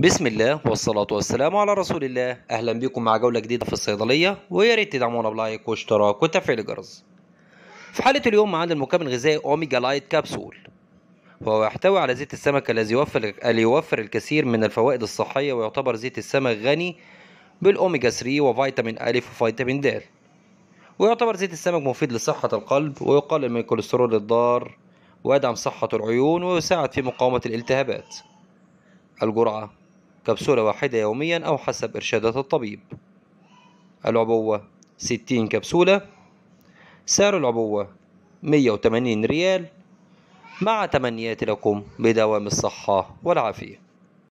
بسم الله والصلاة والسلام على رسول الله أهلا بكم مع جولة جديدة في الصيدلية ويا ريت تدعمونا بلايك واشتراك وتفعيل الجرس في حالة اليوم معانا المكمل الغذائي أوميجا لايت كابسول وهو يحتوي على زيت السمك الذي يوفر يوفر الكثير من الفوائد الصحية ويعتبر زيت السمك غني بالأوميجا 3 وفيتامين أ وفيتامين د ويعتبر زيت السمك مفيد لصحة القلب ويقلل من الكوليسترول الضار ويدعم صحة العيون ويساعد في مقاومة الالتهابات الجرعة كبسولة واحدة يوميا أو حسب إرشادات الطبيب العبوة 60 كبسولة سعر العبوة 180 ريال مع تمنياتي لكم بدوام الصحة والعافية